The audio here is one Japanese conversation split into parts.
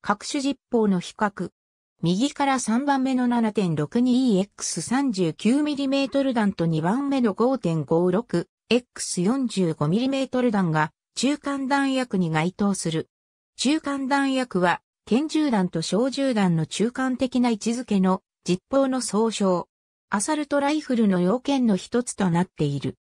各種実法の比較。右から3番目の 7.62EX39mm 弾と2番目の 5.56X45mm 弾が中間弾薬に該当する。中間弾薬は拳銃弾と小銃弾の中間的な位置づけの実砲の総称。アサルトライフルの要件の一つとなっている。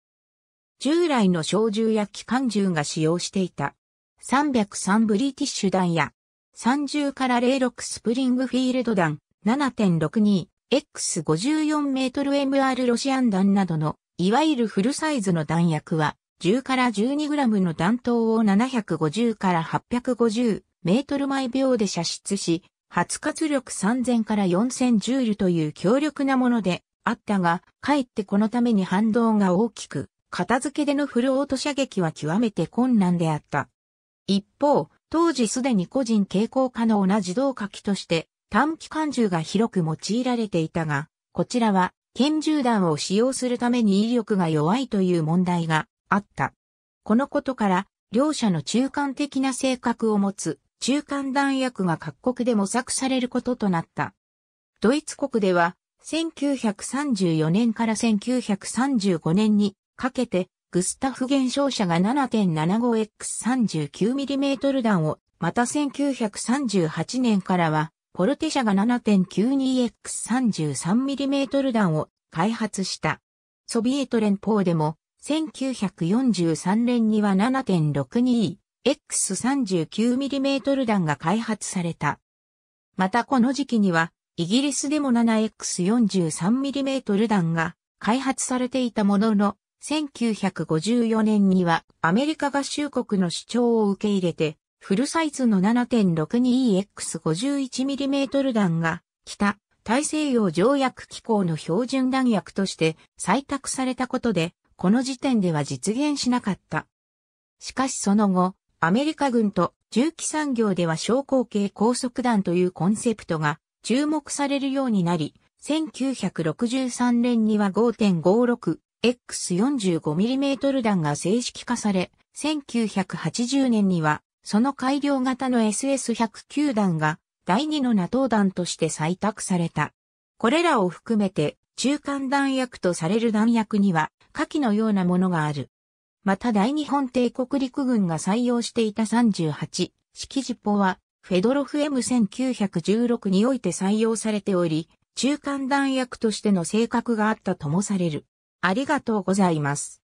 従来の小銃や機関銃が使用していた303ブリティッシュ弾や30から06スプリングフィールド弾 7.62X54m/MR ロシアン弾などのいわゆるフルサイズの弾薬は10から 12g の弾頭を750から 850m 毎秒で射出し発活力3000から4000ジュールという強力なものであったが、かえってこのために反動が大きく、片付けでのフルオート射撃は極めて困難であった。一方、当時すでに個人傾向可能な自動書きとして短期間銃が広く用いられていたが、こちらは拳銃弾を使用するために威力が弱いという問題があった。このことから、両者の中間的な性格を持つ中間弾薬が各国で模索されることとなった。ドイツ国では1934年から1935年にかけてグスタフ現象車が 7.75X39mm 弾を、また1938年からは、ポルテ社が 7.92X33mm 弾を開発した。ソビエト連邦でも、1943年には 7.62X39mm 弾が開発された。またこの時期には、イギリスでも 7X43mm 弾が開発されていたものの、1954年にはアメリカ合衆国の主張を受け入れて、フルサイズの 7.62EX51mm 弾が北大西洋条約機構の標準弾薬として採択されたことで、この時点では実現しなかった。しかしその後、アメリカ軍と重機産業では昇降系高速弾というコンセプトが注目されるようになり、1963年には5.56 X45mm 弾が正式化され、1980年には、その改良型の SS109 弾が第2の NATO 弾として採択された。これらを含めて中間弾薬とされる弾薬には下記のようなものがある。また大日本帝国陸軍が採用していた38式ジポはフェドロフ M1916 において採用されており、中間弾薬としての性格があったともされる。ありがとうございます。